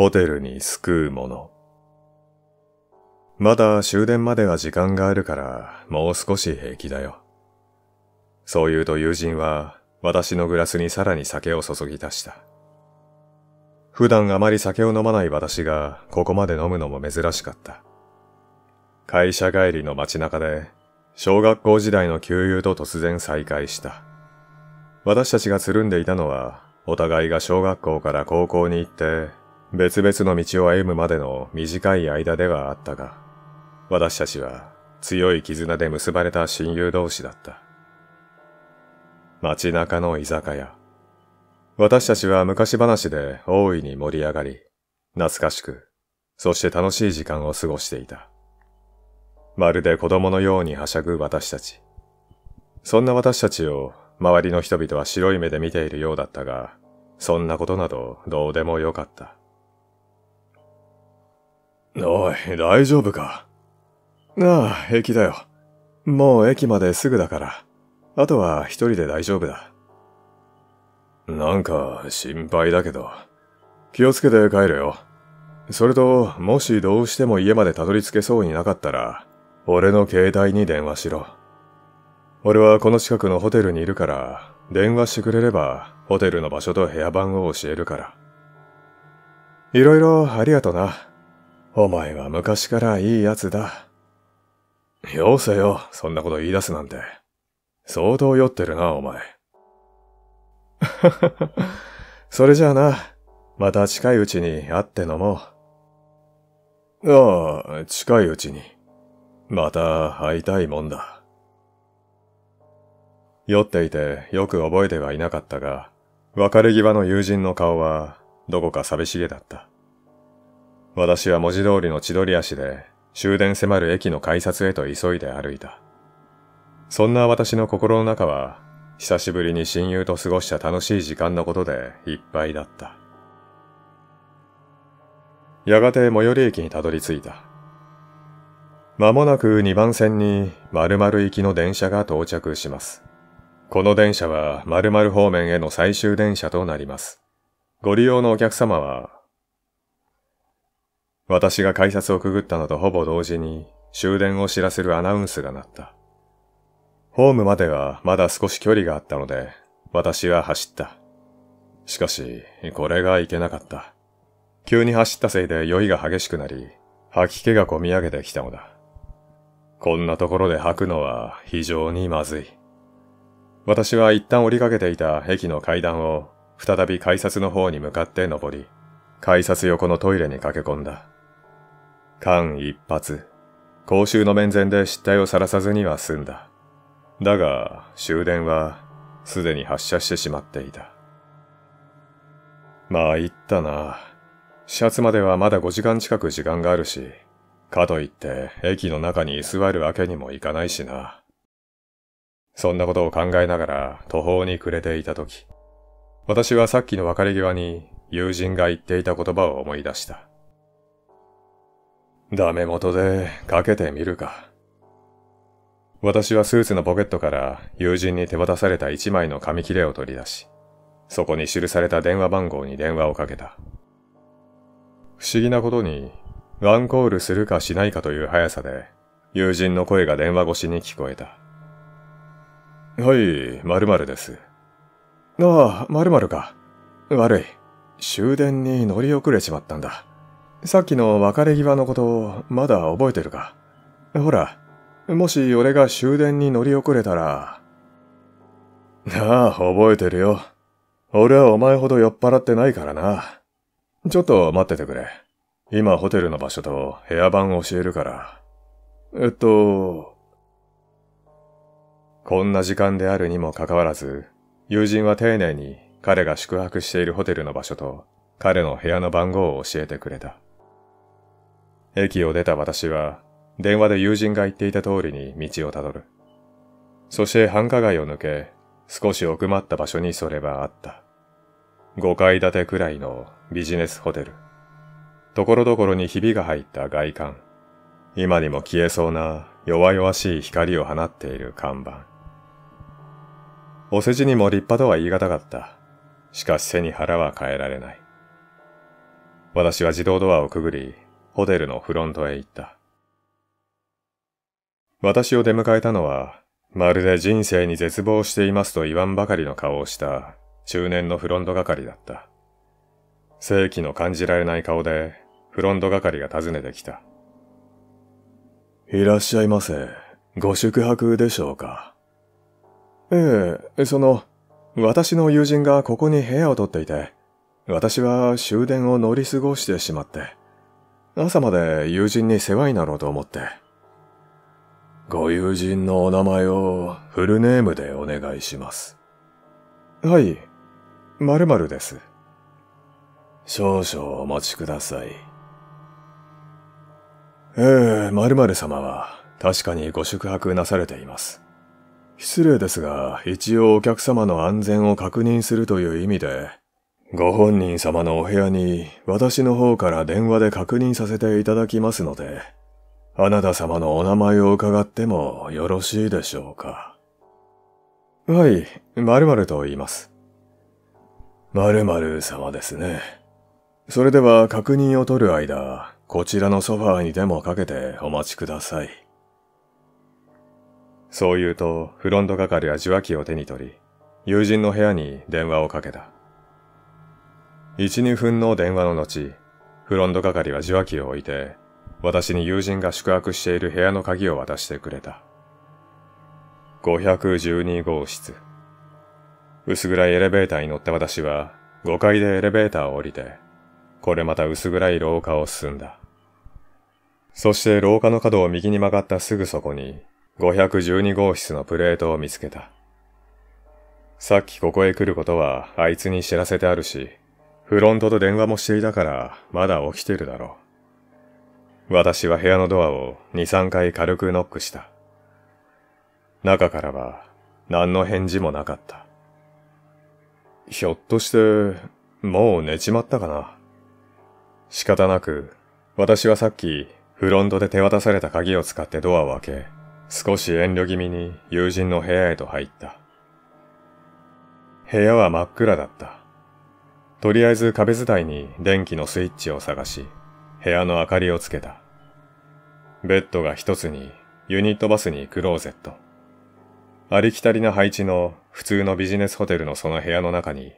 ホテルに救うもの。まだ終電までは時間があるから、もう少し平気だよ。そう言うと友人は、私のグラスにさらに酒を注ぎ出した。普段あまり酒を飲まない私が、ここまで飲むのも珍しかった。会社帰りの街中で、小学校時代の旧友と突然再会した。私たちがつるんでいたのは、お互いが小学校から高校に行って、別々の道を歩むまでの短い間ではあったが、私たちは強い絆で結ばれた親友同士だった。街中の居酒屋。私たちは昔話で大いに盛り上がり、懐かしく、そして楽しい時間を過ごしていた。まるで子供のようにはしゃぐ私たち。そんな私たちを周りの人々は白い目で見ているようだったが、そんなことなどどうでもよかった。おい、大丈夫か。ああ、平気だよ。もう駅まですぐだから。あとは一人で大丈夫だ。なんか心配だけど、気をつけて帰れよ。それと、もしどうしても家までたどり着けそうになかったら、俺の携帯に電話しろ。俺はこの近くのホテルにいるから、電話してくれれば、ホテルの場所と部屋番を教えるから。いろいろありがとな。お前は昔からいい奴だ。よせよ、そんなこと言い出すなんて。相当酔ってるな、お前。それじゃあな、また近いうちに会って飲もう。ああ、近いうちに。また会いたいもんだ。酔っていてよく覚えてはいなかったが、別れ際の友人の顔はどこか寂しげだった。私は文字通りの千鳥足で終電迫る駅の改札へと急いで歩いた。そんな私の心の中は、久しぶりに親友と過ごした楽しい時間のことでいっぱいだった。やがて最寄り駅にたどり着いた。まもなく2番線に〇〇行きの電車が到着します。この電車は〇〇方面への最終電車となります。ご利用のお客様は私が改札をくぐったのとほぼ同時に終電を知らせるアナウンスが鳴った。ホームまではまだ少し距離があったので、私は走った。しかし、これがいけなかった。急に走ったせいで酔いが激しくなり、吐き気がこみ上げてきたのだ。こんなところで吐くのは非常にまずい。私は一旦降りかけていた駅の階段を再び改札の方に向かって登り、改札横のトイレに駆け込んだ。間一髪、公衆の面前で失態をさらさずには済んだ。だが、終電は、すでに発車してしまっていた。まあ、言ったな。始発まではまだ5時間近く時間があるし、かといって駅の中に居座るわけにもいかないしな。そんなことを考えながら途方に暮れていたとき、私はさっきの別れ際に友人が言っていた言葉を思い出した。ダメ元でかけてみるか。私はスーツのポケットから友人に手渡された一枚の紙切れを取り出し、そこに記された電話番号に電話をかけた。不思議なことに、ワンコールするかしないかという速さで、友人の声が電話越しに聞こえた。はい、〇〇です。ああ、〇〇か。悪い。終電に乗り遅れちまったんだ。さっきの別れ際のことまだ覚えてるかほら、もし俺が終電に乗り遅れたら。ああ、覚えてるよ。俺はお前ほど酔っ払ってないからな。ちょっと待っててくれ。今ホテルの場所と部屋番教えるから。えっと、こんな時間であるにもかかわらず、友人は丁寧に彼が宿泊しているホテルの場所と彼の部屋の番号を教えてくれた。駅を出た私は、電話で友人が言っていた通りに道をたどる。そして繁華街を抜け、少し奥まった場所にそれはあった。5階建てくらいのビジネスホテル。ところどころにひびが入った外観。今にも消えそうな弱々しい光を放っている看板。お世辞にも立派とは言い難かった。しかし背に腹は変えられない。私は自動ドアをくぐり、ホテルのフロントへ行った。私を出迎えたのは、まるで人生に絶望していますと言わんばかりの顔をした中年のフロント係だった。正規の感じられない顔で、フロント係が訪ねてきた。いらっしゃいませ。ご宿泊でしょうか。ええ、その、私の友人がここに部屋を取っていて、私は終電を乗り過ごしてしまって。朝まで友人に世話になろうと思って。ご友人のお名前をフルネームでお願いします。はい、〇〇です。少々お待ちください。ええー、〇〇様は確かにご宿泊なされています。失礼ですが、一応お客様の安全を確認するという意味で、ご本人様のお部屋に私の方から電話で確認させていただきますので、あなた様のお名前を伺ってもよろしいでしょうか。はい、〇〇と言います。〇〇様ですね。それでは確認を取る間、こちらのソファーにでもかけてお待ちください。そう言うと、フロント係は受話器を手に取り、友人の部屋に電話をかけた。1、2分の電話の後、フロント係は受話器を置いて、私に友人が宿泊している部屋の鍵を渡してくれた。512号室。薄暗いエレベーターに乗った私は、5階でエレベーターを降りて、これまた薄暗い廊下を進んだ。そして廊下の角を右に曲がったすぐそこに、512号室のプレートを見つけた。さっきここへ来ることはあいつに知らせてあるし、フロントと電話もしていたから、まだ起きてるだろう。私は部屋のドアを2、3回軽くノックした。中からは何の返事もなかった。ひょっとして、もう寝ちまったかな。仕方なく、私はさっきフロントで手渡された鍵を使ってドアを開け、少し遠慮気味に友人の部屋へと入った。部屋は真っ暗だった。とりあえず壁伝いに電気のスイッチを探し、部屋の明かりをつけた。ベッドが一つにユニットバスにクローゼット。ありきたりな配置の普通のビジネスホテルのその部屋の中に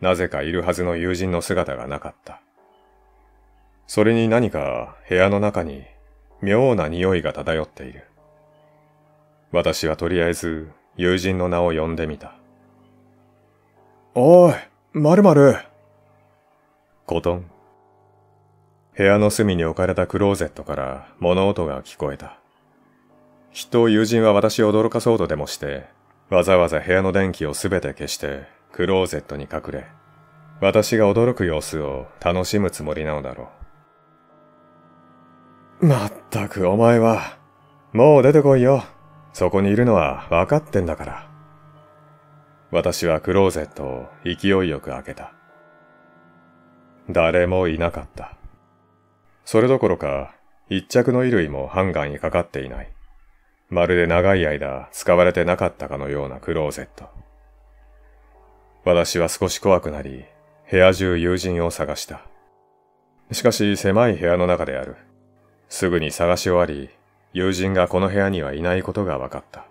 なぜかいるはずの友人の姿がなかった。それに何か部屋の中に妙な匂いが漂っている。私はとりあえず友人の名を呼んでみた。おい、まるまる。コトン。部屋の隅に置かれたクローゼットから物音が聞こえた。きっと友人は私を驚かそうとでもして、わざわざ部屋の電気をすべて消してクローゼットに隠れ、私が驚く様子を楽しむつもりなのだろう。まったくお前は、もう出てこいよ。そこにいるのは分かってんだから。私はクローゼットを勢いよく開けた。誰もいなかった。それどころか、一着の衣類もハンガーにかかっていない。まるで長い間使われてなかったかのようなクローゼット。私は少し怖くなり、部屋中友人を探した。しかし狭い部屋の中である。すぐに探し終わり、友人がこの部屋にはいないことが分かった。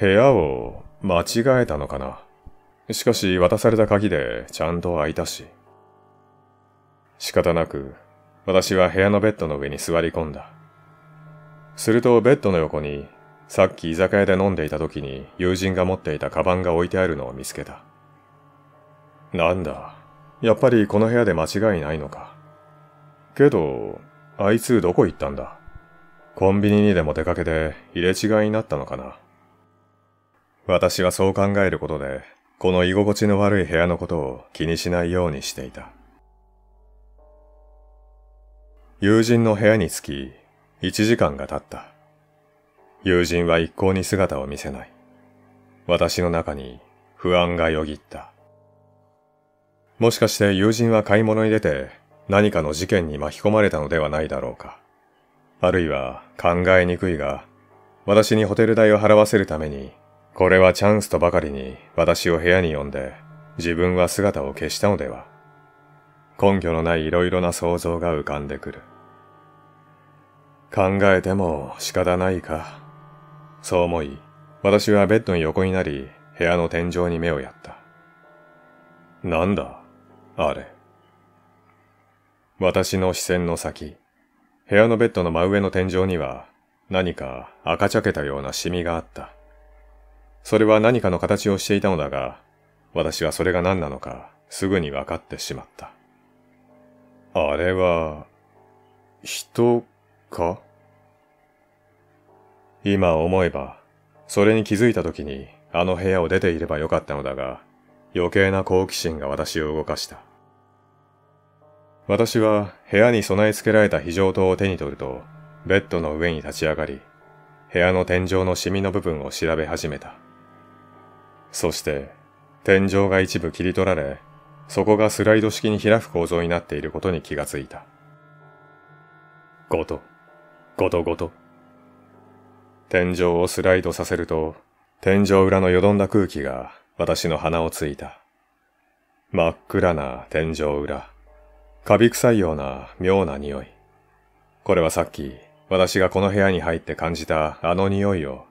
部屋を間違えたのかなしかし渡された鍵でちゃんと開いたし。仕方なく、私は部屋のベッドの上に座り込んだ。するとベッドの横に、さっき居酒屋で飲んでいた時に友人が持っていたカバンが置いてあるのを見つけた。なんだ、やっぱりこの部屋で間違いないのか。けど、あいつどこ行ったんだコンビニにでも出かけて入れ違いになったのかな私はそう考えることで、この居心地の悪い部屋のことを気にしないようにしていた。友人の部屋に着き、1時間が経った。友人は一向に姿を見せない。私の中に不安がよぎった。もしかして友人は買い物に出て何かの事件に巻き込まれたのではないだろうか。あるいは考えにくいが、私にホテル代を払わせるために、これはチャンスとばかりに私を部屋に呼んで自分は姿を消したのでは。根拠のない色々な想像が浮かんでくる。考えても仕方ないか。そう思い、私はベッドに横になり、部屋の天井に目をやった。なんだ、あれ。私の視線の先、部屋のベッドの真上の天井には、何か赤茶けたようなシミがあった。それは何かの形をしていたのだが、私はそれが何なのか、すぐに分かってしまった。あれは、人か今思えば、それに気づいた時にあの部屋を出ていればよかったのだが、余計な好奇心が私を動かした。私は部屋に備え付けられた非常灯を手に取ると、ベッドの上に立ち上がり、部屋の天井のシミの部分を調べ始めた。そして、天井が一部切り取られ、そこがスライド式に開く構造になっていることに気がついた。ごと、ごとごと。天井をスライドさせると、天井裏の淀んだ空気が私の鼻をついた。真っ暗な天井裏。カビ臭いような妙な匂い。これはさっき私がこの部屋に入って感じたあの匂いを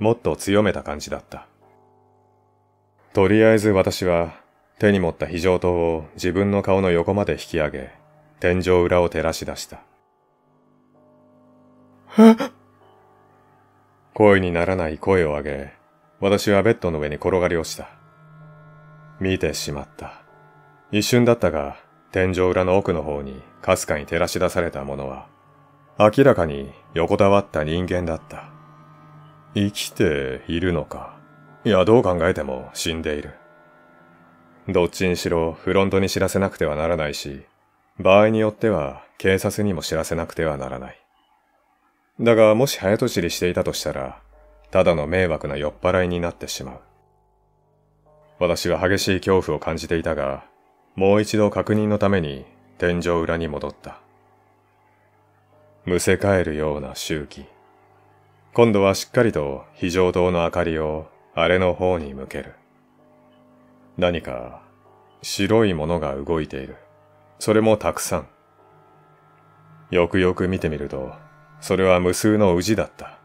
もっと強めた感じだった。とりあえず私は手に持った非常灯を自分の顔の横まで引き上げ、天井裏を照らし出した。声にならない声を上げ、私はベッドの上に転がり落ちた。見てしまった。一瞬だったが、天井裏の奥の方にかすかに照らし出されたものは、明らかに横たわった人間だった。生きているのか。いや、どう考えても死んでいる。どっちにしろフロントに知らせなくてはならないし、場合によっては警察にも知らせなくてはならない。だがもし早とちりしていたとしたら、ただの迷惑な酔っ払いになってしまう。私は激しい恐怖を感じていたが、もう一度確認のために天井裏に戻った。むせ返るような周期。今度はしっかりと非常灯の明かりをあれの方に向ける。何か白いものが動いている。それもたくさん。よくよく見てみると、それは無数の宇治だった。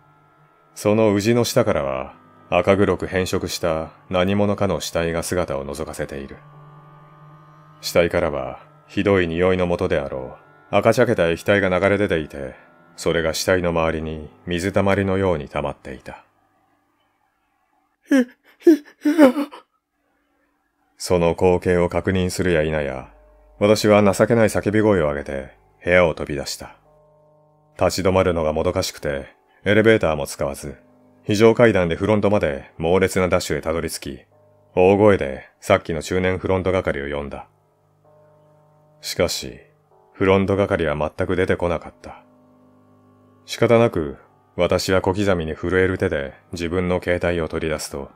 その宇治の下からは赤黒く変色した何者かの死体が姿を覗かせている。死体からはひどい匂いのもとであろう赤茶けた液体が流れ出ていて、それが死体の周りに水たまりのように溜まっていた。その光景を確認するや否や、私は情けない叫び声を上げて部屋を飛び出した。立ち止まるのがもどかしくて、エレベーターも使わず、非常階段でフロントまで猛烈なダッシュへたどり着き、大声でさっきの中年フロント係を呼んだ。しかし、フロント係は全く出てこなかった。仕方なく、私は小刻みに震える手で自分の携帯を取り出すと、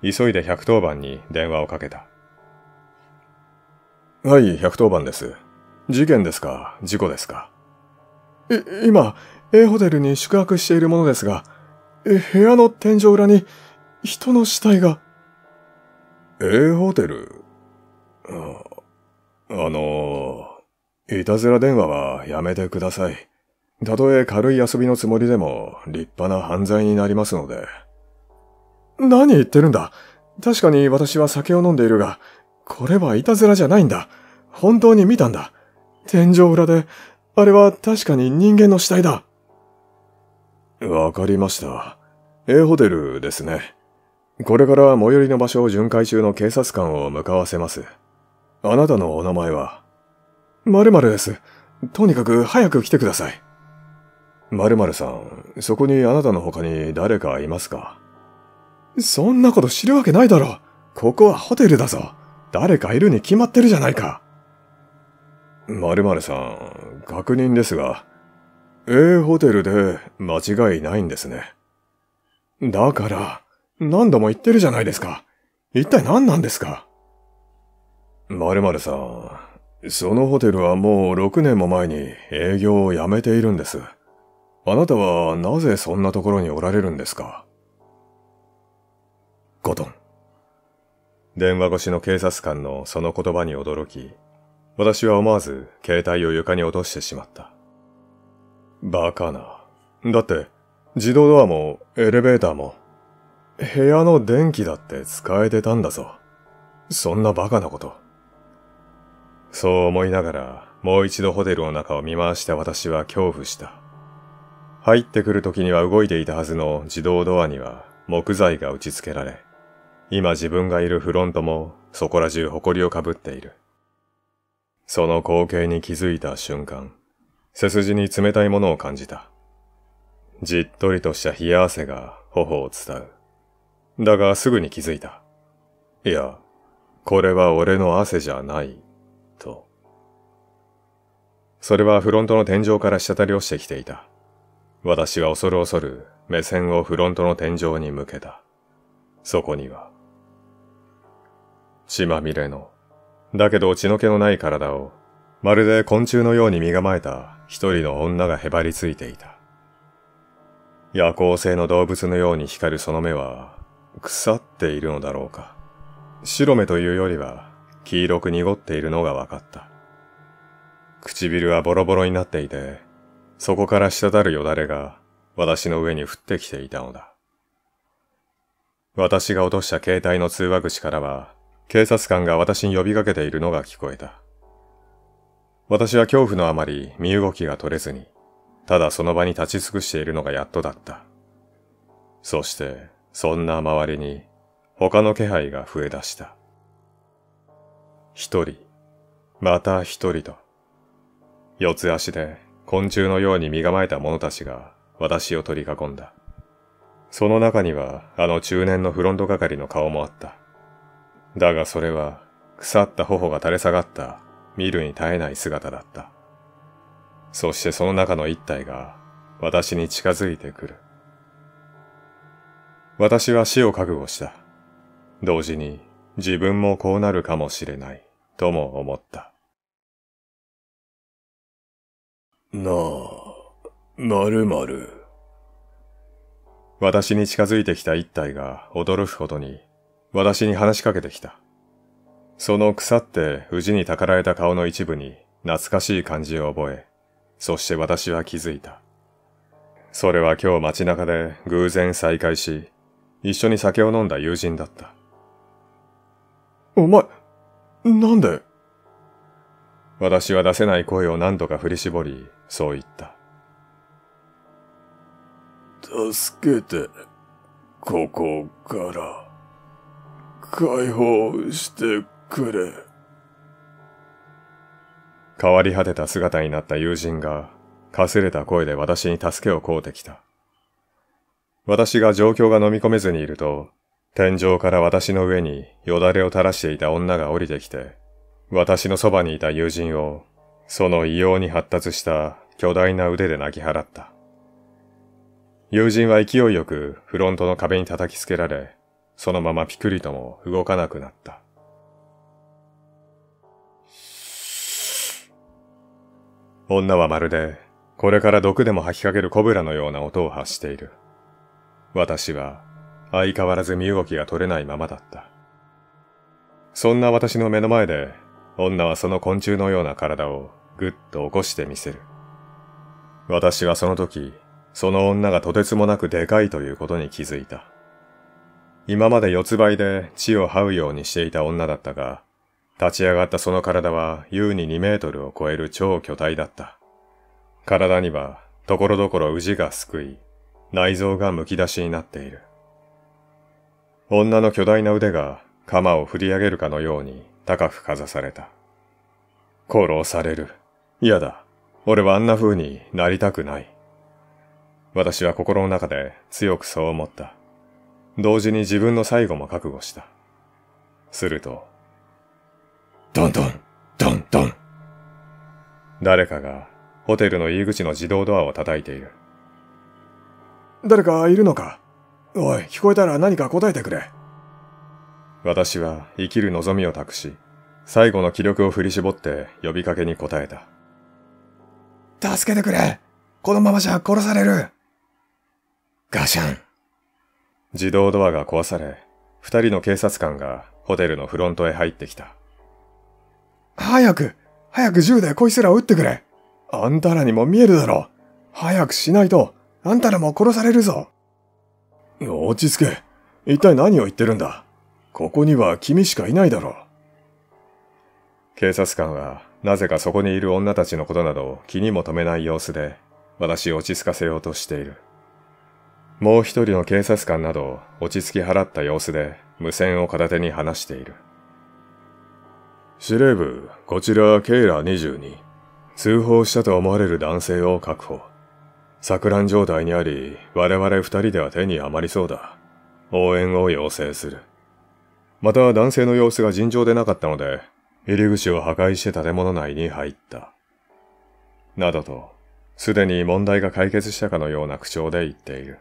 急いで110番に電話をかけた。はい、110番です。事件ですか事故ですかい、今、A ホテルに宿泊しているものですが、部屋の天井裏に人の死体が。A ホテルああのいたずら電話はやめてください。たとえ軽い遊びのつもりでも立派な犯罪になりますので。何言ってるんだ確かに私は酒を飲んでいるが、これはいたずらじゃないんだ。本当に見たんだ。天井裏で、あれは確かに人間の死体だ。わかりました。A ホテルですね。これから最寄りの場所を巡回中の警察官を向かわせます。あなたのお名前は〇〇です。とにかく早く来てください。〇〇さん、そこにあなたの他に誰かいますかそんなこと知るわけないだろ。ここはホテルだぞ。誰かいるに決まってるじゃないか。まるさん、確認ですが、A ホテルで間違いないんですね。だから、何度も言ってるじゃないですか。一体何なんですかまるさん、そのホテルはもう6年も前に営業を辞めているんです。あなたはなぜそんなところにおられるんですかゴトン。電話越しの警察官のその言葉に驚き、私は思わず携帯を床に落としてしまった。バカな。だって、自動ドアもエレベーターも、部屋の電気だって使えてたんだぞ。そんなバカなこと。そう思いながら、もう一度ホテルの中を見回した私は恐怖した。入ってくる時には動いていたはずの自動ドアには木材が打ち付けられ、今自分がいるフロントもそこら中埃をかぶっている。その光景に気づいた瞬間、背筋に冷たいものを感じた。じっとりとした冷や汗が頬を伝う。だがすぐに気づいた。いや、これは俺の汗じゃない、と。それはフロントの天井から滴り落ちてきていた。私は恐る恐る目線をフロントの天井に向けた。そこには、血まみれの。だけど血の気のない体を、まるで昆虫のように身構えた一人の女がへばりついていた。夜行性の動物のように光るその目は、腐っているのだろうか。白目というよりは、黄色く濁っているのが分かった。唇はボロボロになっていて、そこから滴るよだれが私の上に降ってきていたのだ。私が落とした携帯の通話口からは警察官が私に呼びかけているのが聞こえた。私は恐怖のあまり身動きが取れずに、ただその場に立ち尽くしているのがやっとだった。そして、そんな周りに他の気配が増え出した。一人、また一人と、四つ足で昆虫のように身構えた者たちが私を取り囲んだ。その中にはあの中年のフロント係の顔もあった。だがそれは、腐った頬が垂れ下がった、見るに耐えない姿だった。そしてその中の一体が、私に近づいてくる。私は死を覚悟した。同時に、自分もこうなるかもしれない、とも思った。なあ、なるまる。私に近づいてきた一体が驚くことに私に話しかけてきた。その腐って藤にたかられた顔の一部に懐かしい感じを覚え、そして私は気づいた。それは今日街中で偶然再会し、一緒に酒を飲んだ友人だった。お前、なんで私は出せない声を何度か振り絞り、そう言った。助けて、ここから。解放してくれ。変わり果てた姿になった友人が、かすれた声で私に助けを請うてきた。私が状況が飲み込めずにいると、天井から私の上によだれを垂らしていた女が降りてきて、私のそばにいた友人を、その異様に発達した巨大な腕で泣き払った。友人は勢いよくフロントの壁に叩きつけられ、そのままピクリとも動かなくなった。女はまるで、これから毒でも吐きかけるコブラのような音を発している。私は、相変わらず身動きが取れないままだった。そんな私の目の前で、女はその昆虫のような体をぐっと起こしてみせる。私はその時、その女がとてつもなくでかいということに気づいた。今まで四つ倍で地を這うようにしていた女だったが、立ち上がったその体は優に2メートルを超える超巨体だった。体には、ところどころ氏がすくい、内臓がむき出しになっている。女の巨大な腕が鎌を振り上げるかのように高くかざされた。殺される。嫌だ。俺はあんな風になりたくない。私は心の中で強くそう思った。同時に自分の最後も覚悟した。すると、どんどん、どんどん。誰かがホテルの入り口の自動ドアを叩いている。誰かいるのかおい、聞こえたら何か答えてくれ。私は生きる望みを託し、最後の気力を振り絞って呼びかけに答えた。助けてくれこのままじゃ殺されるガシャン自動ドアが壊され、二人の警察官がホテルのフロントへ入ってきた。早く早く銃でこいつらを撃ってくれあんたらにも見えるだろ早くしないと、あんたらも殺されるぞ落ち着け。一体何を言ってるんだここには君しかいないだろう。警察官は、なぜかそこにいる女たちのことなどを気にも留めない様子で、私を落ち着かせようとしている。もう一人の警察官など落ち着き払った様子で無線を片手に話している。司令部、こちらケイラ22。通報したと思われる男性を確保。錯乱状態にあり、我々二人では手に余りそうだ。応援を要請する。また男性の様子が尋常でなかったので、入り口を破壊して建物内に入った。などと、すでに問題が解決したかのような口調で言っている。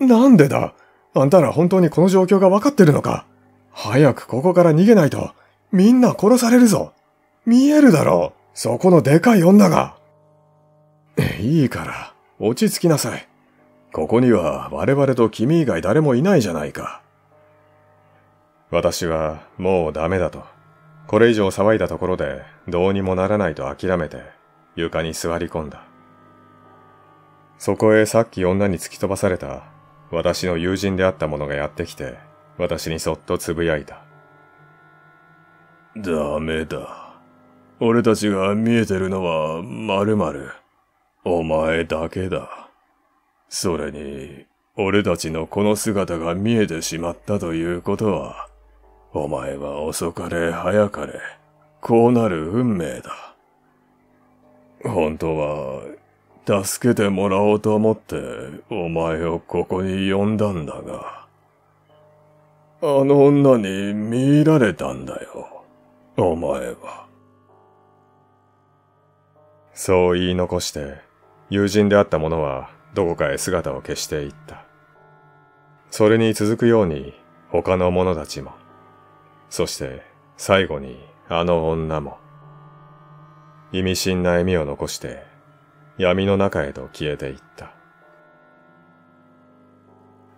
なんでだあんたら本当にこの状況がわかってるのか早くここから逃げないと、みんな殺されるぞ見えるだろうそこのでかい女がいいから、落ち着きなさい。ここには我々と君以外誰もいないじゃないか。私はもうダメだと。これ以上騒いだところでどうにもならないと諦めて床に座り込んだ。そこへさっき女に突き飛ばされた私の友人であった者がやってきて、私にそっと呟いた。ダメだ。俺たちが見えてるのは、まるまる。お前だけだ。それに、俺たちのこの姿が見えてしまったということは、お前は遅かれ早かれ、こうなる運命だ。本当は、助けてもらおうと思って、お前をここに呼んだんだが、あの女に見入られたんだよ、お前は。そう言い残して、友人であった者はどこかへ姿を消していった。それに続くように他の者たちも、そして最後にあの女も、意味深な笑みを残して闇の中へと消えていった。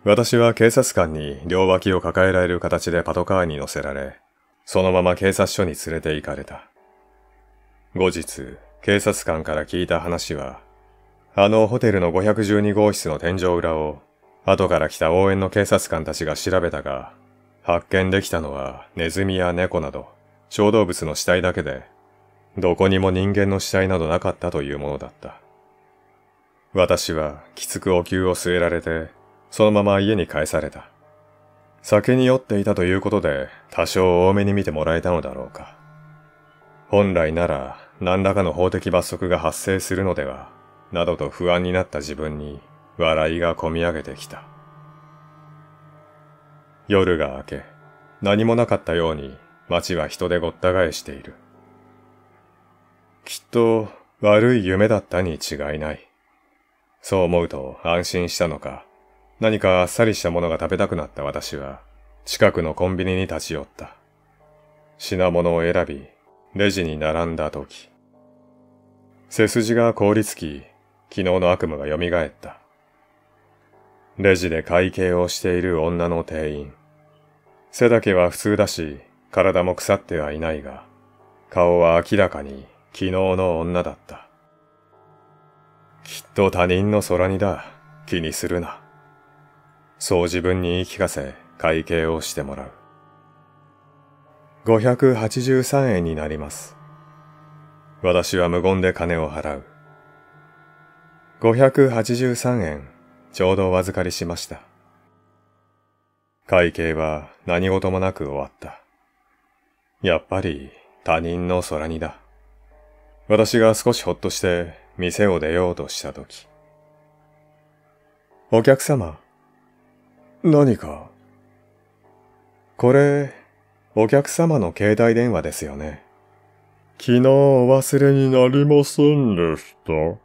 私は警察官に両脇を抱えられる形でパトカーに乗せられ、そのまま警察署に連れて行かれた。後日、警察官から聞いた話は、あのホテルの512号室の天井裏を、後から来た応援の警察官たちが調べたが、発見できたのはネズミや猫など、小動物の死体だけで、どこにも人間の死体などなかったというものだった。私はきつくお灸を据えられて、そのまま家に帰された。酒に酔っていたということで多少多めに見てもらえたのだろうか。本来なら何らかの法的罰則が発生するのでは、などと不安になった自分に笑いがこみ上げてきた。夜が明け、何もなかったように街は人でごった返している。きっと悪い夢だったに違いない。そう思うと安心したのか、何かあっさりしたものが食べたくなった私は、近くのコンビニに立ち寄った。品物を選び、レジに並んだ時。背筋が凍りつき、昨日の悪夢が蘇った。レジで会計をしている女の店員。背丈は普通だし、体も腐ってはいないが、顔は明らかに昨日の女だった。きっと他人の空にだ。気にするな。そう自分に言い聞かせ、会計をしてもらう。583円になります。私は無言で金を払う。583円、ちょうどお預かりしました。会計は何事もなく終わった。やっぱり他人の空にだ。私が少しほっとして店を出ようとしたとき、お客様、何か、これ、お客様の携帯電話ですよね。昨日お忘れになりませんでした。